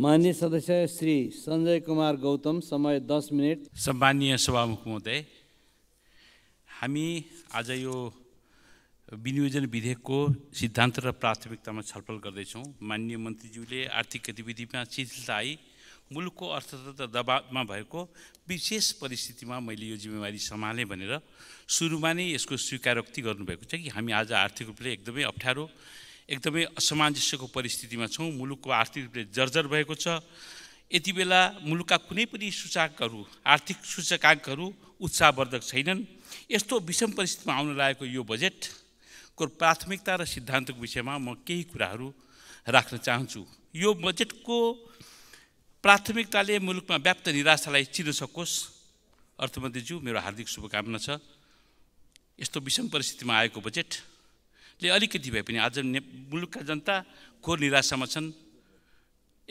माननीय सदस्य श्री सञ्जय कुमार गौतम समय दस मिनट सम्मान्य सभामुख महोदय हामी आज यो विनियोजन विधेयकको सिद्धान्त र प्राथमिकतामा छलफल गर्दैछौँ मान्य मन्त्रीज्यूले आर्थिक गतिविधिमा शिथिलता आई मुलुकको अर्थतन्त्र दबावमा भएको विशेष परिस्थितिमा मैले यो जिम्मेवारी सम्हालेँ भनेर सुरुमा नै यसको स्वीकारोक्ति गर्नुभएको छ कि हामी आज आर्थिक रूपले एकदमै अप्ठ्यारो एकदमै असमञ्जस्यको परिस्थितिमा छौँ मुलुकको आर्थिक रूपले जर्जर भएको छ यति बेला मुलुकका कुनै पनि सूचकहरू आर्थिक सूचकाङ्कहरू उत्साहवर्धक छैनन् यस्तो विषम परिस्थितिमा आउन लागेको यो बजेटको प्राथमिकता र सिद्धान्तको विषयमा म केही कुराहरू राख्न चाहन्छु यो बजेटको प्राथमिकताले मुलुकमा व्याप्त निराशालाई चिर्न सकोस् अर्थमन्त्रीज्यू मेरो हार्दिक शुभकामना छ यस्तो विषम परिस्थितिमा आएको बजेट ले अलिकति भए पनि आज ने मुलुकका जनता को निराशामा छन्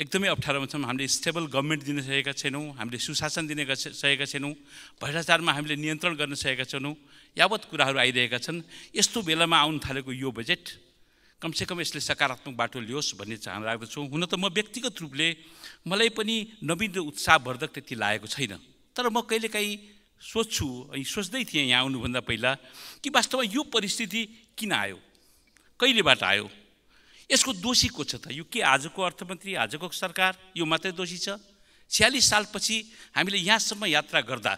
एकदमै अप्ठ्यारोमा छौँ हामीले स्टेबल गभर्मेन्ट दिन सकेका छैनौँ हामीले सुशासन दिन सकेका छैनौँ भ्रष्टाचारमा हामीले नियन्त्रण गर्न सकेका छैनौँ यावत कुराहरू आइरहेका छन् यस्तो बेलामा आउन थालेको यो बजेट कमसेकम यसले सकारात्मक बाटो लियोस् भन्ने चाहना राख्दछौँ हुन त म व्यक्तिगत रूपले मलाई पनि नवीन र उत्साहवर्धक त्यति लागेको छैन तर म कहिलेकाहीँ सोच्छु अनि सोच्दै थिएँ यहाँ आउनुभन्दा पहिला कि वास्तवमा यो परिस्थिति किन आयो कहिलेबाट आयो यसको दोषी को छ त यो के आजको अर्थमन्त्री आजको सरकार यो मात्रै दोषी छ छ्यालिस सालपछि हामीले यहाँसम्म यात्रा गर्दा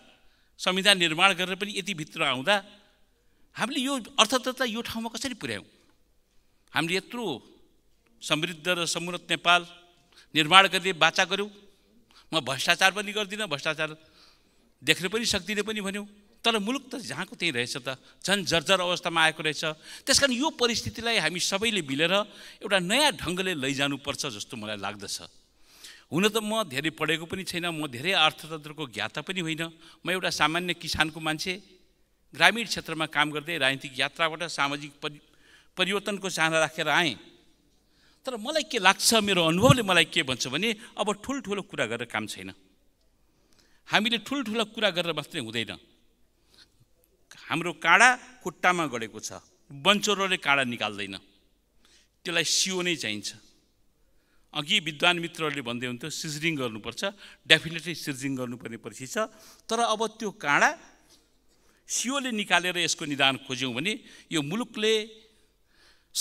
संविधान निर्माण गरेर पनि यति भित्र आउँदा हामीले यो अर्थतन्त्र यो ठाउँमा कसरी पुर्यायौँ हामीले यत्रो समृद्ध र समुन्नत नेपाल निर्माण गर्ने बाचा गऱ्यौँ म भ्रष्टाचार पनि गर्दिनँ भ्रष्टाचार देख्न पनि सक्दिनँ पनि भन्यौँ तर मुलुक त जहाँको त्यहीँ रहेछ त झन् जर्जर अवस्थामा आएको रहेछ त्यस कारण यो परिस्थितिलाई हामी सबैले मिलेर एउटा नयाँ ढङ्गले लैजानुपर्छ जस्तो मलाई लाग्दछ हुन त म धेरै पढेको पनि छैन म धेरै अर्थतन्त्रको ज्ञाता पनि होइन म एउटा सामान्य किसानको मान्छे ग्रामीण क्षेत्रमा काम गर्दै राजनीतिक यात्राबाट सामाजिक परि परिवर्तनको चाहना राखेर आएँ तर मलाई के लाग्छ मेरो अनुभवले मलाई के भन्छ भने अब ठुल्ठुलो कुरा गरेर काम छैन हामीले ठुल्ठुलो कुरा गरेर मात्रै हुँदैन हाम्रो काँडा खुट्टामा गढेको छ बन्चोरोले काँडा निकाल्दैन त्यसलाई सियो नै चाहिन्छ अघि विद्वान मित्रहरूले भन्दै हुन्थ्यो सिजरिङ गर्नुपर्छ डेफिनेटली सिजरिङ गर्नुपर्ने परिस्थिति छ तर अब त्यो काँडा सियोले निकालेर यसको निदान खोज्यौँ भने यो मुलुकले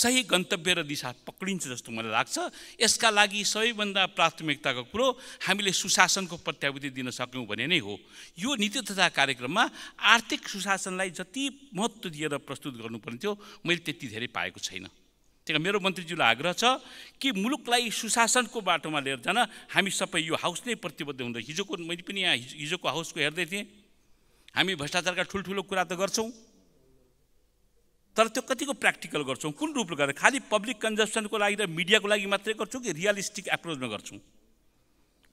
सही गन्तव्य र दिशा पक्रिन्छ जस्तो मलाई लाग्छ यसका लागि सबैभन्दा प्राथमिकताको कुरो हामीले सुशासनको प्रत्याभूति दिन सक्यौँ भने नै हो यो नीति तथा कार्यक्रममा आर्थिक सुशासनलाई जति महत्त्व दिएर प्रस्तुत गर्नुपर्ने थियो मैले त्यति धेरै पाएको छैन त्यही कारण मेरो मन्त्रीज्यूलाई आग्रह छ कि मुलुकलाई सुशासनको बाटोमा लिएर जान हामी सबै यो हाउस नै प्रतिबद्ध हुँदा हिजोको मैले पनि यहाँ हिजोको हाउसको हेर्दै थिएँ हामी भ्रष्टाचारका ठुल्ठुलो कुरा त गर्छौँ तर त्यो कतिको प्र्याक्टिकल गर्छौँ कुन रूपले गरेर खालि पब्लिक कन्जम्सनको लागि र मिडियाको लागि मात्रै गर्छौँ कि रियलिस्टिक एप्रोचमा गर्छौँ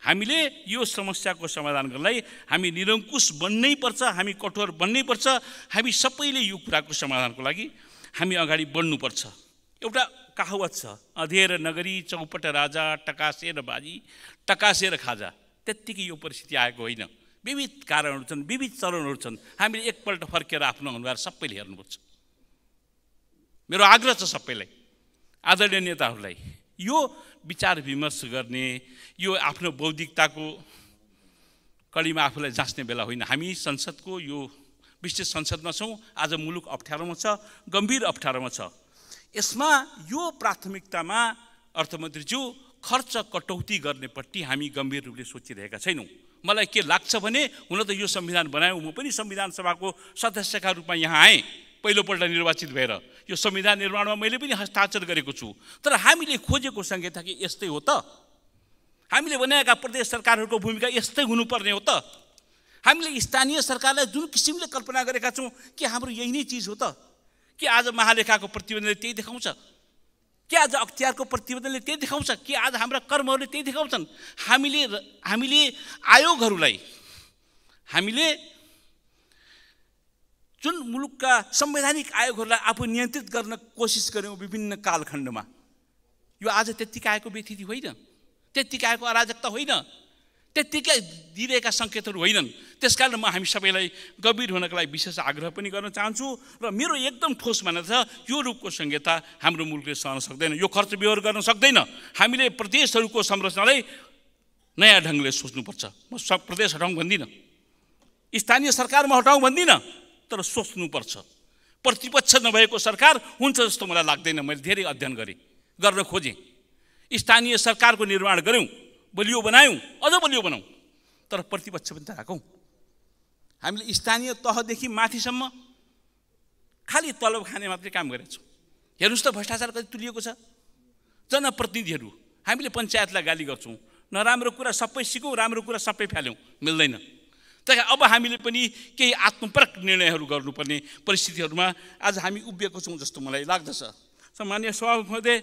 हामीले यो समस्याको समाधान गर्नलाई हामी निरङ्कुश बन्नै पर्छ हामी कठोर बन्नै पर्छ हामी सबैले यो कुराको समाधानको लागि हामी अगाडि बढ्नुपर्छ एउटा कहावत छ अधेर नगरी चौपट राजा टकासेर बाजी टकासेर खाजा त्यत्तिकै यो परिस्थिति आएको होइन विविध कारणहरू छन् विविध चरणहरू छन् हामीले एकपल्ट फर्केर आफ्नो अनुहार सबैले हेर्नुपर्छ मेरो आग्रह छ सबैलाई आदरणीय नेताहरूलाई यो विचार विमर्श गर्ने यो आफ्नो बौद्धिकताको कडीमा आफूलाई जाँच्ने बेला होइन हामी संसदको यो विशेष संसदमा छौँ आज मुलुक अप्ठ्यारोमा छ गम्भीर अप्ठ्यारोमा छ यसमा यो प्राथमिकतामा अर्थमन्त्रीज्यू खर्च कटौती गर्नेपट्टि हामी गम्भीर रूपले सोचिरहेका छैनौँ मलाई के लाग्छ भने हुन त यो संविधान बनायौँ म पनि संविधान सभाको सदस्यका रूपमा यहाँ आएँ पहिलोपल्ट निर्वाचित भएर यो संविधान निर्माणमा मैले पनि हस्ताक्षर गरेको छु तर हामीले खोजेको सङ्केत कि यस्तै हो त हामीले बनाएका प्रदेश सरकारहरूको भूमिका यस्तै हुनुपर्ने हो त हामीले स्थानीय सरकारलाई जुन किसिमले कल्पना गरेका छौँ कि हाम्रो यही नै चिज हो त कि आज महालेखाको प्रतिवेदनले त्यही देखाउँछ के आज अख्तियारको प्रतिवेदनले त्यही देखाउँछ कि आज हाम्रा कर्महरूले त्यही देखाउँछन् हामीले हामीले आयोगहरूलाई हामीले जुन मुलुकका संवैधानिक आयोगहरूलाई आफू नियन्त्रित गर्न कोसिस गऱ्यौँ विभिन्न कालखण्डमा यो आज त्यत्तिकै आएको व्यतिथि होइन त्यत्तिकै आएको अराजकता होइन त्यत्तिकै दिइरहेका सङ्केतहरू होइनन् त्यस म हामी सबैलाई गम्भीर हुनको लागि विशेष आग्रह पनि गर्न चाहन्छु र मेरो एकदम ठोस मान्यता छ यो रूपको संहिता हाम्रो मुलुकले सहन सक्दैन यो खर्च व्यवहार गर्न सक्दैन हामीले प्रदेशहरूको संरचनालाई नयाँ ढङ्गले सोच्नुपर्छ म सब प्रदेश हटाउँ भन्दिनँ स्थानीय सरकार म हटाउँ भन्दिनँ तर सोच्नुपर्छ प्रतिपक्ष नभएको सरकार हुन्छ जस्तो मलाई लाग्दैन मैले धेरै अध्ययन गरेँ गर्न खोजेँ स्थानीय सरकारको निर्माण गऱ्यौँ बलियो बनायौँ अझ बलियो बनाऊ तर प्रतिपक्ष पनि त राखौँ हामीले स्थानीय तहदेखि माथिसम्म खालि तलब खाने मात्रै काम गरेछौँ हेर्नुहोस् त भ्रष्टाचार कति तुलिएको छ जनप्रतिनिधिहरू हामीले पञ्चायतलाई गाली गर्छौँ नराम्रो कुरा सबै सिकौँ राम्रो कुरा सबै फाल्यौँ मिल्दैन त्यहाँ अब हामीले पनि केही आत्मपरक निर्णयहरू गर्नुपर्ने परिस्थितिहरूमा आज हामी उभिएको छौँ जस्तो मलाई लाग्दछ सामान्य सभामधे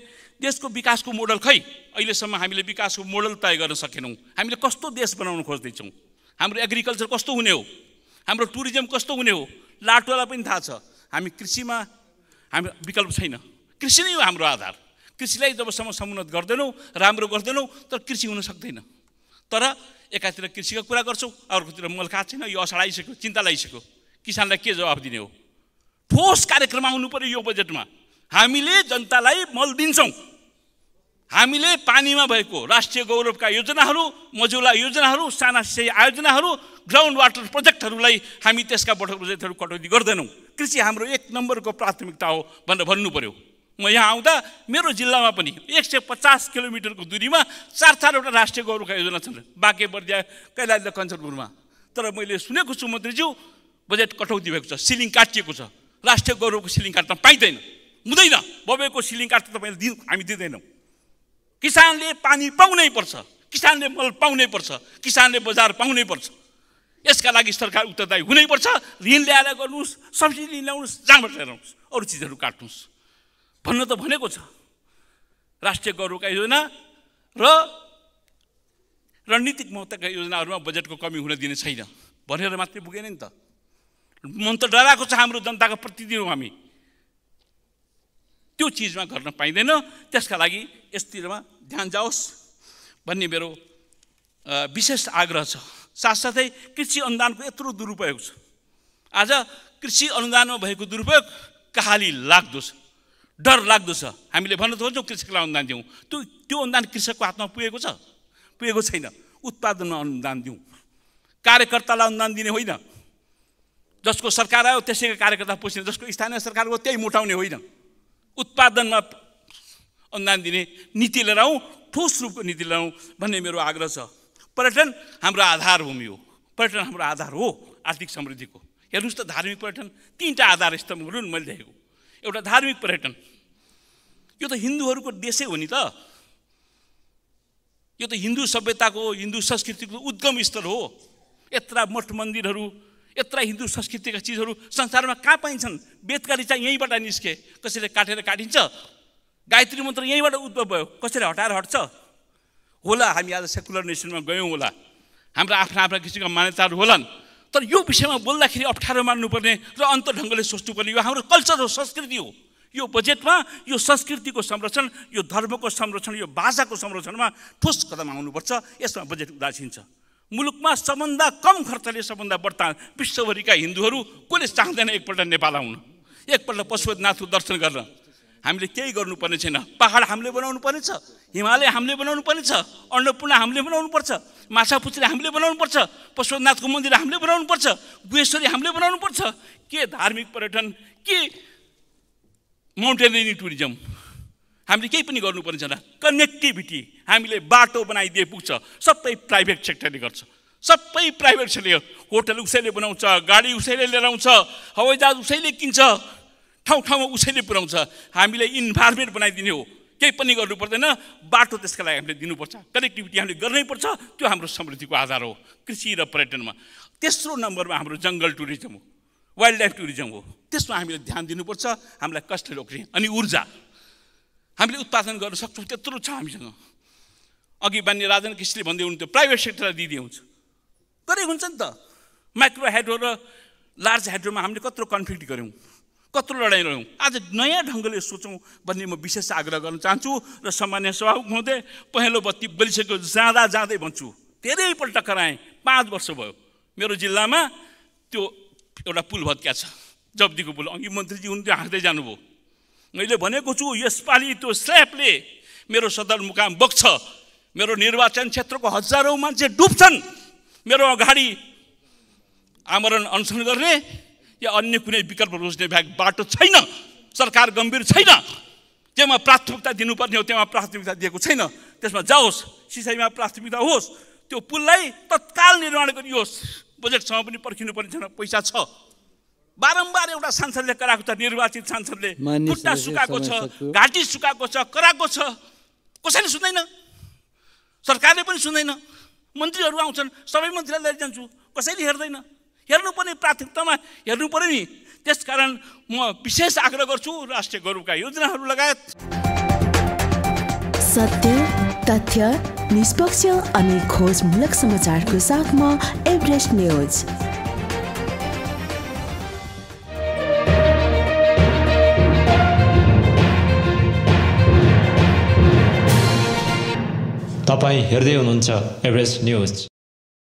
देशको विकासको मोडल खै अहिलेसम्म हामीले विकासको मोडल तय गर्न सकेनौँ हामीले कस्तो देश बनाउन खोज्दैछौँ हाम्रो एग्रिकल्चर कस्तो हुने हो हाम्रो टुरिज्म कस्तो हुने हो लाटोलाई पनि थाहा छ हामी कृषिमा हामी विकल्प छैन कृषि नै हो हाम्रो आधार कृषिलाई जबसम्म समुन्नत गर्दैनौँ राम्रो गर्दैनौँ तर कृषि हुन सक्दैन तर एकातिर कृषिको कुरा गर्छौँ अर्कोतिर मल खाएको छैन यो असाड आइसक्यो चिन्ता लगाइसक्यो किसानलाई के जवाब दिने हो ठोस कार्यक्रम आउनु पऱ्यो यो बजेटमा हामीले जनतालाई मल दिन्छौँ हामीले पानीमा भएको राष्ट्रिय गौरवका योजनाहरू मजुला योजनाहरू साना सिँचाइ आयोजनाहरू ग्राउन्ड वाटर प्रोजेक्टहरूलाई हामी त्यसका बठक प्रोजेक्टहरू कटौती गर्दैनौँ कृषि हाम्रो एक नम्बरको प्राथमिकता हो भनेर भन्नु पऱ्यो म यहाँ आउँदा मेरो जिल्लामा पनि एक सय पचास किलोमिटरको दूरीमा चार चारवटा राष्ट्रिय गौरवका योजना छन् बाँके बर्दिया कैलाली कञ्चनपुरमा तर मैले सुनेको छु मन्त्रीज्यू बजेट कटौती भएको छ सिलिङ काटिएको छ राष्ट्रिय गौरवको सिलिङ काट्न पाइँदैन हुँदैन बबेको सिलिङ त तपाईँले दि हामी दिँदैनौँ किसानले पानी पाउनै पर्छ किसानले मल पाउनै पर्छ किसानले बजार पाउनै पर्छ यसका लागि सरकार उत्तरदायी हुनैपर्छ ऋण ल्याएर गर्नुहोस् सब्सिडी ल्याउनुहोस् जहाँबाट ल्याउनुहोस् अरू चिजहरू काट्नुहोस् भन्न त भनेको छ राष्ट्रिय गौरवका योजना र रणनीतिक महत्त्वका योजनाहरूमा बजेटको कमी हुन दिने छैन भनेर मात्रै पुगेन नि त मन त डराएको छ हाम्रो जनताको प्रतिनिधि हो हामी त्यो चिजमा गर्न पाइँदैन त्यसका लागि यसतिरमा ध्यान जाओस् भन्ने मेरो विशेष आग्रह छ साथसाथै कृषि अनुदानको यत्रो दुरुपयोग छ आज कृषि अनुदानमा भएको दुरुपयोग कहाली लाग्दो छ डर लाग्दो छ हामीले भन्न त कृषकलाई अनुदान दिउँ त्यो त्यो अनुदान कृषकको हातमा पुगेको छ पुगेको छैन उत्पादनमा अनुदान दिउँ कार्यकर्तालाई अनुदान दिने होइन जसको सरकार आयो त्यसैको कार्यकर्ता पुस्ने जसको स्थानीय सरकार हो त्यही मुटाउने होइन उत्पादनमा अनुदान दिने नीति लिएर आउँ ठोस रूपको नीति लिएर आउँ भन्ने मेरो आग्रह छ पर्यटन हाम्रो आधार आधारभूमि हो पर्यटन हाम्रो आधार हो आर्थिक समृद्धिको हेर्नुहोस् त धार्मिक पर्यटन तिनवटा आधार स्तम्भहरू मैले देखेको एउटा धार्मिक पर्यटन यो त हिन्दूहरूको देशै हो नि त यो त हिन्दू सभ्यताको हिन्दू संस्कृतिको उद्गम स्थल हो यत्र मठ मन्दिरहरू यत्र हिन्दू संस्कृतिका चिजहरू संसारमा कहाँ पाइन्छन् वेदका चाहिँ यहीँबाट निस्के कसैले काटेर काटिन्छ गायत्री मन्त्र यहीँबाट उद्भव भयो कसैले हटाएर हट्छ होला हामी आज सेकुलर नेसनमा गयौँ होला हाम्रा आफ्ना आफ्ना किसिमका मान्यताहरू होलान् तर यो विषयमा बोल्दाखेरि अप्ठ्यारो मान्नुपर्ने र ढङ्गले सोच्नुपर्ने यो हाम्रो कल्चर हो संस्कृति हो यो बजेटमा यो संस्कृतिको संरक्षण यो धर्मको संरक्षण यो भाषाको संरक्षणमा ठोस कदम आउनुपर्छ यसमा बजेट उदासीन छ मुलुकमा सबभन्दा कम खर्चले सबभन्दा बढ्ता विश्वभरिका हिन्दूहरू कसले चाहँदैन एकपल्ट नेपाल आउन एकपल्ट पशुपतिनाथको दर्शन गर्न हामीले केही गर्नुपर्ने छैन पहाड हामीले बनाउनु पर्नेछ हिमालय हामीले बनाउनु पर्नेछ अन्नपूर्ण हामीले बनाउनुपर्छ माछापुत्री हामीले बनाउनुपर्छ पशुनाथको मन्दिर हामीले बनाउनुपर्छ गुहेश्वरी हामीले बनाउनुपर्छ के धार्मिक पर्यटन के माउन्टेनरिङ टुरिज्म हामीले केही पनि गर्नुपर्ने छैन कनेक्टिभिटी हामीले बाटो बनाइदिए पुग्छ सबै प्राइभेट सेक्टरले गर्छ सबै प्राइभेट सेक्टरले होटल उसैले बनाउँछ गाडी उसैले लिएर आउँछ हवाईजहाज उसैले किन्छ ठाउँ ठाउँमा उसैले पुऱ्याउँछ हामीले इन्भाइरोमेन्ट बनाइदिने हो केही पनि गर्नु पर्दैन बाटो त्यसका लागि हामीले दिनुपर्छ कनेक्टिभिटी हामीले गर्नैपर्छ त्यो हाम्रो समृद्धिको आधार हो कृषि र पर्यटनमा तेस्रो नम्बरमा हाम्रो जङ्गल टुरिज्म हो वाइल्ड लाइफ टुरिज्म हो त्यसमा हामीले ध्यान दिनुपर्छ हामीलाई कष्ट रोक्ने अनि ऊर्जा हामीले उत्पादन गर्न सक्छौँ त्यत्रो छ हामीसँग अघि मान्य राजन कृषिले भन्दै हुनुहुन्थ्यो प्राइभेट सेक्टरलाई दिँदै हुन्छ गरेको हुन्छ नि त माइक्रो हाइड्रो र लार्ज हाइड्रोमा हामीले कत्रो कन्फ्लिक्ट गऱ्यौँ कत्रो लडाइँ रह्यौँ आज नयाँ ढङ्गले सोचौँ भन्ने म विशेष आग्रह गर्न चाहन्छु र सामान्य सभा हुँदै पहेँलो बत्ती बलिसक्यो जाँदा जाँदै भन्छु धेरैपल्ट कराएँ पाँच वर्ष भयो मेरो जिल्लामा त्यो एउटा पुल भत्किया छ जब्दीको पुल अघि मन्त्रीजी हुनुहुन्थ्यो हाँक्दै जानुभयो मैले भनेको छु यसपालि त्यो स्ल्याबले मेरो सदरमुकाम बग्छ मेरो निर्वाचन क्षेत्रको हजारौँ मान्छे डुब्छन् मेरो अगाडि आमरण अनसन गर्ने या अन्य कुनै विकल्प रोज्ने बाटो छैन सरकार गम्भीर छैन त्यसमा प्राथमिकता दिनुपर्ने हो त्यसमा प्राथमिकता दिएको छैन त्यसमा जाओस् सिसाइमा प्राथमिकता होस् त्यो पुललाई तत्काल निर्माण गरियोस् बजेटसम्म पनि पर्खिनुपर्ने छैन पैसा छ बारम्बार एउटा सांसदले कराएको छ निर्वाचित सांसदले खुट्टा सुकाएको छ घाँटी सुकाएको छ कराएको छ कसैले सुन्दैन सरकारले पनि सुन्दैन मन्त्रीहरू आउँछन् सबै मन्त्रीलाई लिएर जान्छु कसैले हेर्दैन हेर्नुपर्ने प्राथमिकतामा हेर्नु पऱ्यो नि त्यसकारण म विशेष आग्रह गर्छु राष्ट्रिय गौरवका योजनाहरू लगायत सत्य तथ्य निष्पक्ष अनि खोजमूलक समाचारको साथमा एभरेस्ट न्युज तपाईँ हेर्दै हुनुहुन्छ एभरेस्ट न्युज